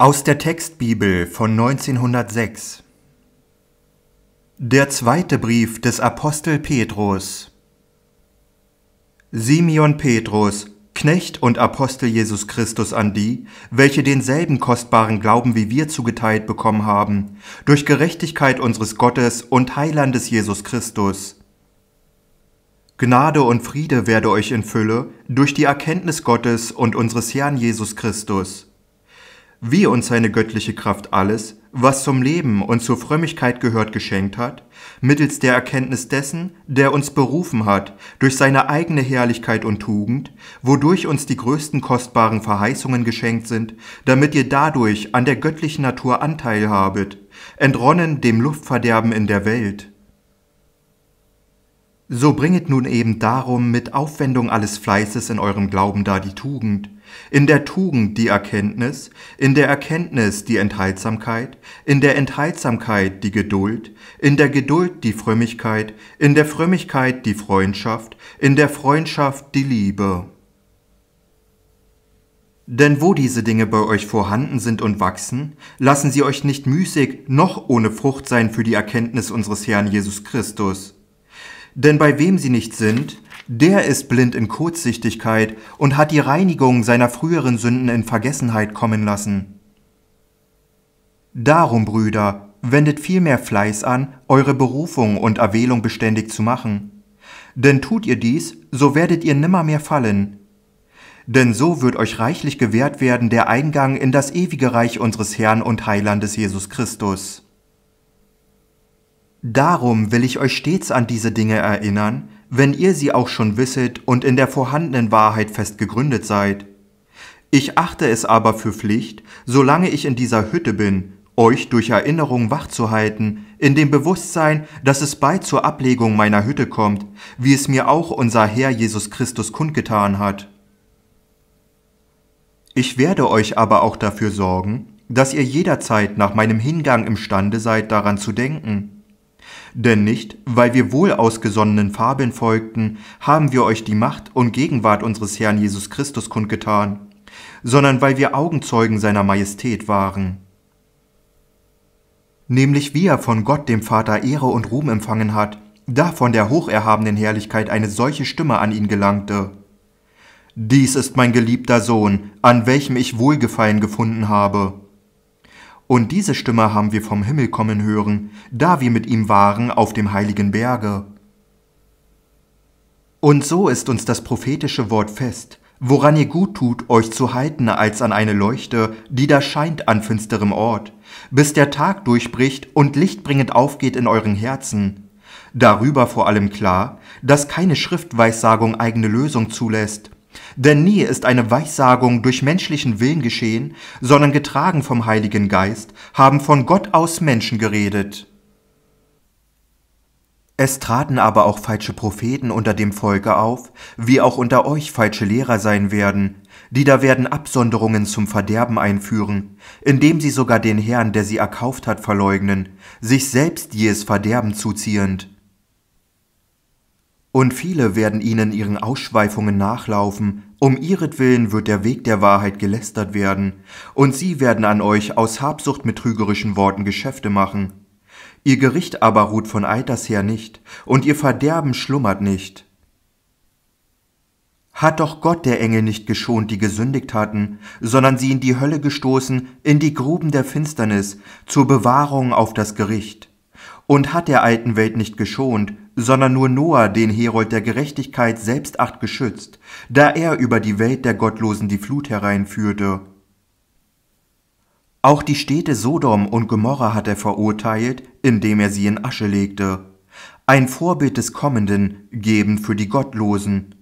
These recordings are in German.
Aus der Textbibel von 1906 Der zweite Brief des Apostel Petrus Simeon Petrus, Knecht und Apostel Jesus Christus an die, welche denselben kostbaren Glauben wie wir zugeteilt bekommen haben, durch Gerechtigkeit unseres Gottes und Heilandes Jesus Christus. Gnade und Friede werde euch in Fülle durch die Erkenntnis Gottes und unseres Herrn Jesus Christus wie uns seine göttliche Kraft alles, was zum Leben und zur Frömmigkeit gehört, geschenkt hat, mittels der Erkenntnis dessen, der uns berufen hat, durch seine eigene Herrlichkeit und Tugend, wodurch uns die größten kostbaren Verheißungen geschenkt sind, damit ihr dadurch an der göttlichen Natur Anteil habet, entronnen dem Luftverderben in der Welt, so bringet nun eben darum mit Aufwendung alles Fleißes in eurem Glauben da die Tugend, in der Tugend die Erkenntnis, in der Erkenntnis die Enthaltsamkeit, in der Enthaltsamkeit die Geduld, in der Geduld die Frömmigkeit, in der Frömmigkeit die Freundschaft, in der Freundschaft die Liebe. Denn wo diese Dinge bei euch vorhanden sind und wachsen, lassen sie euch nicht müßig noch ohne Frucht sein für die Erkenntnis unseres Herrn Jesus Christus. Denn bei wem sie nicht sind, der ist blind in Kurzsichtigkeit und hat die Reinigung seiner früheren Sünden in Vergessenheit kommen lassen. Darum, Brüder, wendet vielmehr Fleiß an, eure Berufung und Erwählung beständig zu machen. Denn tut ihr dies, so werdet ihr nimmermehr fallen. Denn so wird euch reichlich gewährt werden der Eingang in das ewige Reich unseres Herrn und Heilandes Jesus Christus. Darum will ich euch stets an diese Dinge erinnern, wenn ihr sie auch schon wisset und in der vorhandenen Wahrheit fest gegründet seid. Ich achte es aber für Pflicht, solange ich in dieser Hütte bin, euch durch Erinnerung wachzuhalten, in dem Bewusstsein, dass es bald zur Ablegung meiner Hütte kommt, wie es mir auch unser Herr Jesus Christus kundgetan hat. Ich werde euch aber auch dafür sorgen, dass ihr jederzeit nach meinem Hingang imstande seid, daran zu denken denn nicht, weil wir wohlausgesonnenen Fabeln folgten, haben wir euch die Macht und Gegenwart unseres Herrn Jesus Christus kundgetan, sondern weil wir Augenzeugen seiner Majestät waren. Nämlich wie er von Gott dem Vater Ehre und Ruhm empfangen hat, da von der hocherhabenen Herrlichkeit eine solche Stimme an ihn gelangte. Dies ist mein geliebter Sohn, an welchem ich Wohlgefallen gefunden habe. Und diese Stimme haben wir vom Himmel kommen hören, da wir mit ihm waren auf dem heiligen Berge. Und so ist uns das prophetische Wort fest, woran ihr gut tut, euch zu halten als an eine Leuchte, die da scheint an finsterem Ort, bis der Tag durchbricht und lichtbringend aufgeht in euren Herzen. Darüber vor allem klar, dass keine Schriftweissagung eigene Lösung zulässt, denn nie ist eine Weissagung durch menschlichen Willen geschehen, sondern getragen vom Heiligen Geist, haben von Gott aus Menschen geredet. Es traten aber auch falsche Propheten unter dem Volke auf, wie auch unter euch falsche Lehrer sein werden, die da werden Absonderungen zum Verderben einführen, indem sie sogar den Herrn, der sie erkauft hat, verleugnen, sich selbst jedes Verderben zuziehend. Und viele werden ihnen ihren Ausschweifungen nachlaufen, um ihretwillen wird der Weg der Wahrheit gelästert werden, und sie werden an euch aus Habsucht mit trügerischen Worten Geschäfte machen. Ihr Gericht aber ruht von Alters her nicht, und ihr Verderben schlummert nicht. Hat doch Gott der Engel nicht geschont, die gesündigt hatten, sondern sie in die Hölle gestoßen, in die Gruben der Finsternis, zur Bewahrung auf das Gericht und hat der alten Welt nicht geschont, sondern nur Noah, den Herold der Gerechtigkeit, selbst acht geschützt, da er über die Welt der Gottlosen die Flut hereinführte. Auch die Städte Sodom und Gomorra hat er verurteilt, indem er sie in Asche legte. Ein Vorbild des Kommenden geben für die Gottlosen.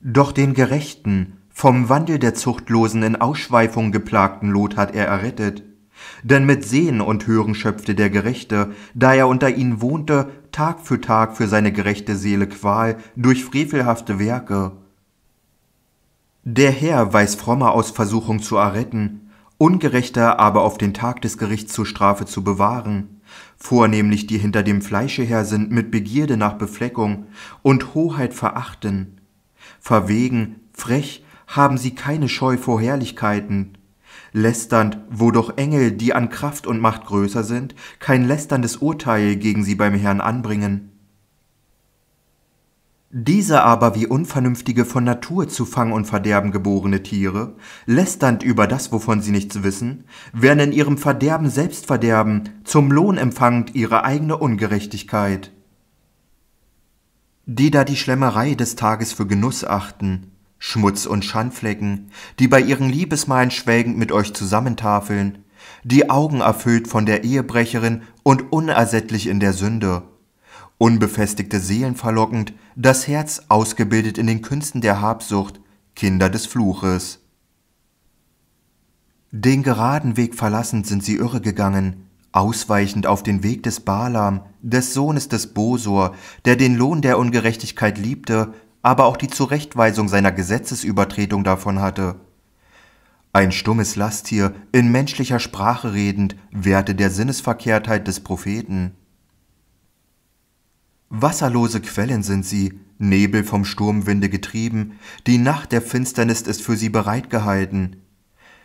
Doch den Gerechten, vom Wandel der Zuchtlosen in Ausschweifung geplagten Lot hat er errettet. Denn mit Sehen und Hören schöpfte der Gerechte, da er unter ihnen wohnte, Tag für Tag für seine gerechte Seele Qual durch frevelhafte Werke. Der Herr weiß Fromme aus Versuchung zu erretten, Ungerechter aber auf den Tag des Gerichts zur Strafe zu bewahren, vornehmlich die hinter dem Fleische her sind mit Begierde nach Befleckung und Hoheit verachten. Verwegen, frech, haben sie keine Scheu vor Herrlichkeiten, lästernd, wo doch Engel, die an Kraft und Macht größer sind, kein lästerndes Urteil gegen sie beim Herrn anbringen. Diese aber wie unvernünftige von Natur zu Fang und Verderben geborene Tiere, lästernd über das, wovon sie nichts wissen, werden in ihrem Verderben selbst verderben, zum Lohn empfangend ihre eigene Ungerechtigkeit. Die da die Schlemmerei des Tages für Genuss achten, Schmutz und Schandflecken, die bei ihren Liebesmalen schwelgend mit euch zusammentafeln, die Augen erfüllt von der Ehebrecherin und unersättlich in der Sünde, unbefestigte Seelen verlockend, das Herz ausgebildet in den Künsten der Habsucht, Kinder des Fluches. Den geraden Weg verlassend sind sie irregegangen, ausweichend auf den Weg des Balaam, des Sohnes des Bosor, der den Lohn der Ungerechtigkeit liebte aber auch die Zurechtweisung seiner Gesetzesübertretung davon hatte. Ein stummes Lasttier, in menschlicher Sprache redend, wehrte der Sinnesverkehrtheit des Propheten. Wasserlose Quellen sind sie, Nebel vom Sturmwinde getrieben, die Nacht der Finsternis ist für sie bereitgehalten.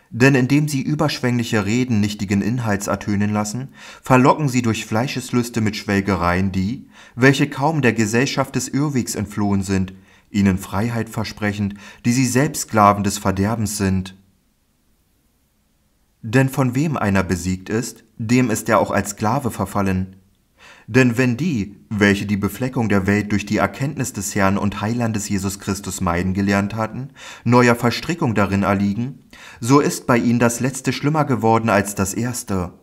Denn indem sie überschwängliche Reden nichtigen Inhalts ertönen lassen, verlocken sie durch Fleischeslüste mit Schwelgereien die, welche kaum der Gesellschaft des Irrwegs entflohen sind, ihnen Freiheit versprechend, die sie selbst Sklaven des Verderbens sind. Denn von wem einer besiegt ist, dem ist er auch als Sklave verfallen. Denn wenn die, welche die Befleckung der Welt durch die Erkenntnis des Herrn und Heilandes Jesus Christus meiden gelernt hatten, neuer Verstrickung darin erliegen, so ist bei ihnen das letzte schlimmer geworden als das erste.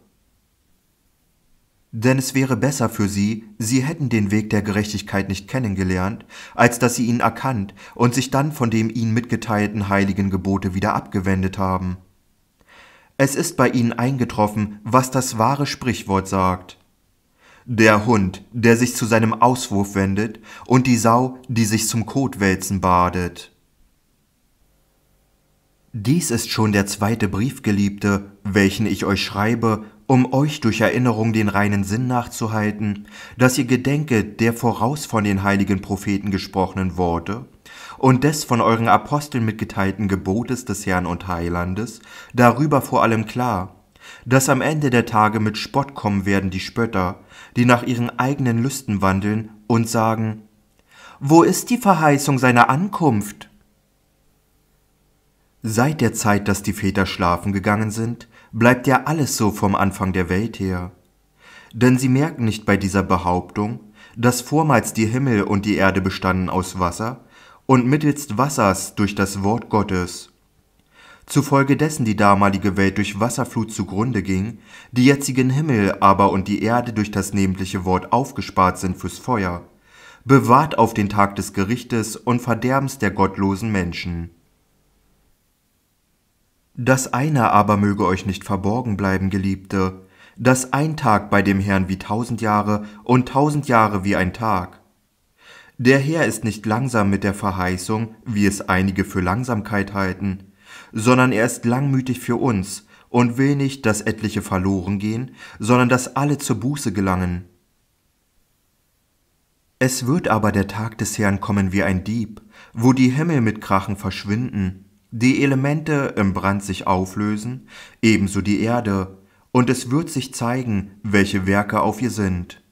Denn es wäre besser für sie, sie hätten den Weg der Gerechtigkeit nicht kennengelernt, als dass sie ihn erkannt und sich dann von dem ihnen mitgeteilten heiligen Gebote wieder abgewendet haben. Es ist bei ihnen eingetroffen, was das wahre Sprichwort sagt. Der Hund, der sich zu seinem Auswurf wendet, und die Sau, die sich zum Kotwälzen badet. Dies ist schon der zweite Brief, Geliebte, welchen ich euch schreibe, um euch durch Erinnerung den reinen Sinn nachzuhalten, dass ihr gedenket der voraus von den heiligen Propheten gesprochenen Worte und des von euren Aposteln mitgeteilten Gebotes des Herrn und Heilandes, darüber vor allem klar, dass am Ende der Tage mit Spott kommen werden die Spötter, die nach ihren eigenen Lüsten wandeln und sagen, wo ist die Verheißung seiner Ankunft? Seit der Zeit, dass die Väter schlafen gegangen sind, bleibt ja alles so vom Anfang der Welt her. Denn sie merken nicht bei dieser Behauptung, dass vormals die Himmel und die Erde bestanden aus Wasser und mittelst Wassers durch das Wort Gottes. Zufolge dessen die damalige Welt durch Wasserflut zugrunde ging, die jetzigen Himmel aber und die Erde durch das nämliche Wort aufgespart sind fürs Feuer, bewahrt auf den Tag des Gerichtes und Verderbens der gottlosen Menschen. Das eine aber möge euch nicht verborgen bleiben, Geliebte, dass ein Tag bei dem Herrn wie tausend Jahre und tausend Jahre wie ein Tag. Der Herr ist nicht langsam mit der Verheißung, wie es einige für Langsamkeit halten, sondern er ist langmütig für uns und will nicht, dass etliche verloren gehen, sondern dass alle zur Buße gelangen. Es wird aber der Tag des Herrn kommen wie ein Dieb, wo die Himmel mit Krachen verschwinden die Elemente im Brand sich auflösen, ebenso die Erde, und es wird sich zeigen, welche Werke auf ihr sind.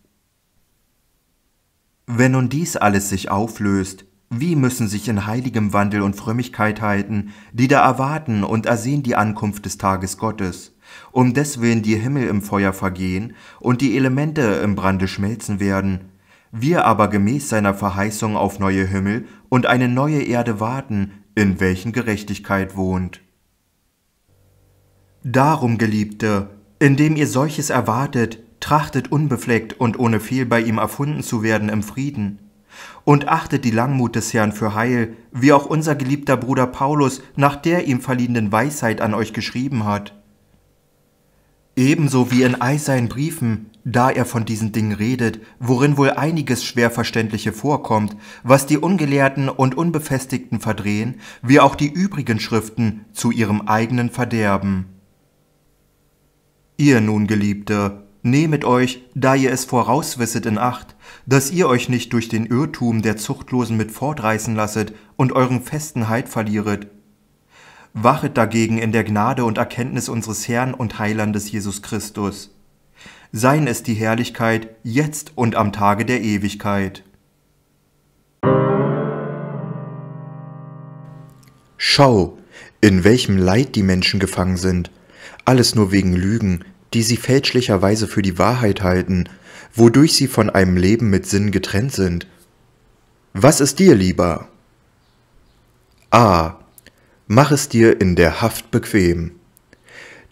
Wenn nun dies alles sich auflöst, wie müssen sich in heiligem Wandel und Frömmigkeit halten, die da erwarten und ersehen die Ankunft des Tages Gottes, um deswillen die Himmel im Feuer vergehen und die Elemente im Brande schmelzen werden, wir aber gemäß seiner Verheißung auf neue Himmel und eine neue Erde warten, in welchen Gerechtigkeit wohnt. Darum, Geliebte, indem ihr solches erwartet, trachtet unbefleckt und ohne Fehl bei ihm erfunden zu werden im Frieden. Und achtet die Langmut des Herrn für heil, wie auch unser geliebter Bruder Paulus nach der ihm verliehenen Weisheit an euch geschrieben hat. Ebenso wie in all seinen Briefen da er von diesen Dingen redet, worin wohl einiges Schwerverständliche vorkommt, was die Ungelehrten und Unbefestigten verdrehen, wie auch die übrigen Schriften zu ihrem eigenen Verderben. Ihr nun, Geliebte, nehmet euch, da ihr es vorauswisset, in Acht, dass ihr euch nicht durch den Irrtum der Zuchtlosen mit fortreißen lasset und euren festen Halt verlieret. Wachet dagegen in der Gnade und Erkenntnis unseres Herrn und Heilandes Jesus Christus seien es die Herrlichkeit jetzt und am Tage der Ewigkeit. Schau, in welchem Leid die Menschen gefangen sind, alles nur wegen Lügen, die sie fälschlicherweise für die Wahrheit halten, wodurch sie von einem Leben mit Sinn getrennt sind. Was ist dir lieber? A. Mach es dir in der Haft bequem.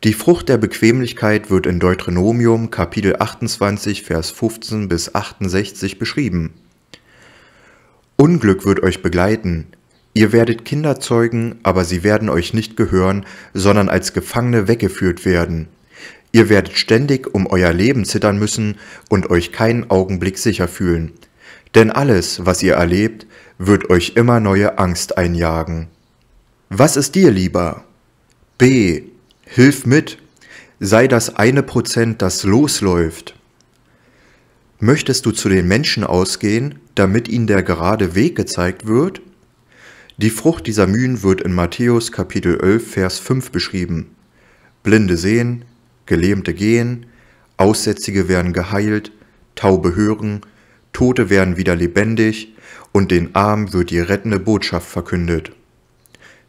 Die Frucht der Bequemlichkeit wird in Deuteronomium Kapitel 28, Vers 15 bis 68 beschrieben. Unglück wird euch begleiten. Ihr werdet Kinder zeugen, aber sie werden euch nicht gehören, sondern als Gefangene weggeführt werden. Ihr werdet ständig um euer Leben zittern müssen und euch keinen Augenblick sicher fühlen. Denn alles, was ihr erlebt, wird euch immer neue Angst einjagen. Was ist dir lieber? B. Hilf mit, sei das eine Prozent, das losläuft. Möchtest du zu den Menschen ausgehen, damit ihnen der gerade Weg gezeigt wird? Die Frucht dieser Mühen wird in Matthäus Kapitel 11, Vers 5 beschrieben. Blinde sehen, Gelähmte gehen, Aussätzige werden geheilt, Taube hören, Tote werden wieder lebendig und den Armen wird die rettende Botschaft verkündet.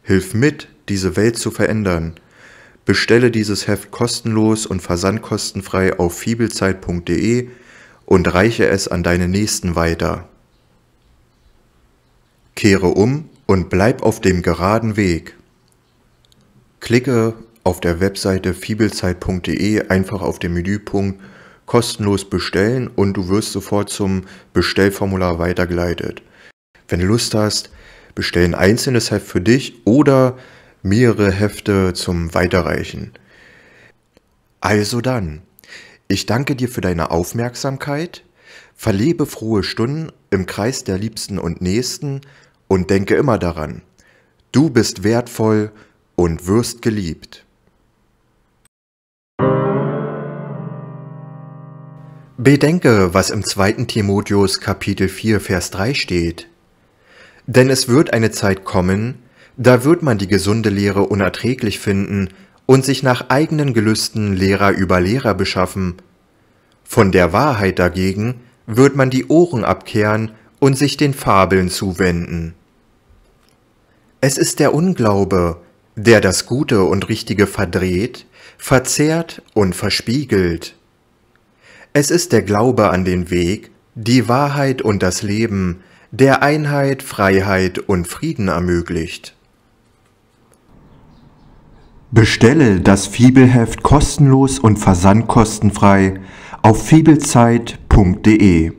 Hilf mit, diese Welt zu verändern – Bestelle dieses Heft kostenlos und versandkostenfrei auf fibelzeit.de und reiche es an deine Nächsten weiter. Kehre um und bleib auf dem geraden Weg. Klicke auf der Webseite fibelzeit.de einfach auf den Menüpunkt kostenlos bestellen und du wirst sofort zum Bestellformular weitergeleitet. Wenn du Lust hast, bestell ein einzelnes Heft für dich oder mehrere Hefte zum Weiterreichen. Also dann, ich danke dir für deine Aufmerksamkeit, verlebe frohe Stunden im Kreis der Liebsten und Nächsten und denke immer daran, du bist wertvoll und wirst geliebt. Bedenke, was im 2. Timotheus Kapitel 4, Vers 3 steht. Denn es wird eine Zeit kommen, da wird man die gesunde Lehre unerträglich finden und sich nach eigenen Gelüsten Lehrer über Lehrer beschaffen. Von der Wahrheit dagegen wird man die Ohren abkehren und sich den Fabeln zuwenden. Es ist der Unglaube, der das Gute und Richtige verdreht, verzehrt und verspiegelt. Es ist der Glaube an den Weg, die Wahrheit und das Leben, der Einheit, Freiheit und Frieden ermöglicht. Bestelle das Fibelheft kostenlos und versandkostenfrei auf fibelzeit.de.